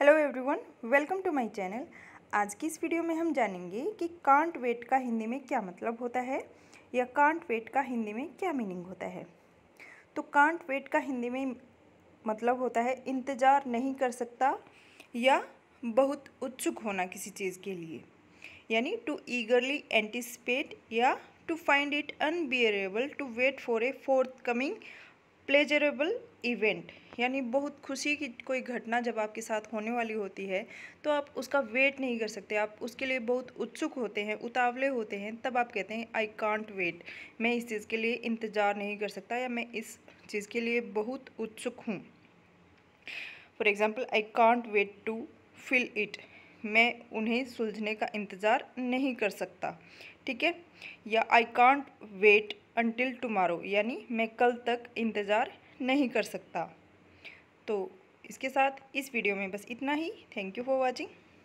hello everyone welcome to my channel आज की इस वीडियो में हम जानेंगे कि कांट वेट का हिंदी में क्या मतलब होता है या कांट वेट का हिंदी में क्या मीनिंग होता है तो कांट वेट का हिंदी में मतलब होता है इंतज़ार नहीं कर सकता या बहुत उत्सुक होना किसी चीज़ के लिए यानी टू ईगरली एंटिसपेट या to find it unbearable to wait for a forthcoming pleasurable event यानी बहुत खुशी की कोई घटना जब आपके साथ होने वाली होती है तो आप उसका वेट नहीं कर सकते आप उसके लिए बहुत उत्सुक होते हैं उतावले होते हैं तब आप कहते हैं आई कांट वेट मैं इस चीज़ के लिए इंतज़ार नहीं कर सकता या मैं इस चीज़ के लिए बहुत उत्सुक हूँ for example I can't wait to fill it मैं उन्हें सुलझने का इंतज़ार नहीं कर सकता ठीक है या I can't wait until tomorrow यानी मैं कल तक इंतज़ार नहीं कर सकता तो इसके साथ इस वीडियो में बस इतना ही थैंक यू फॉर वॉचिंग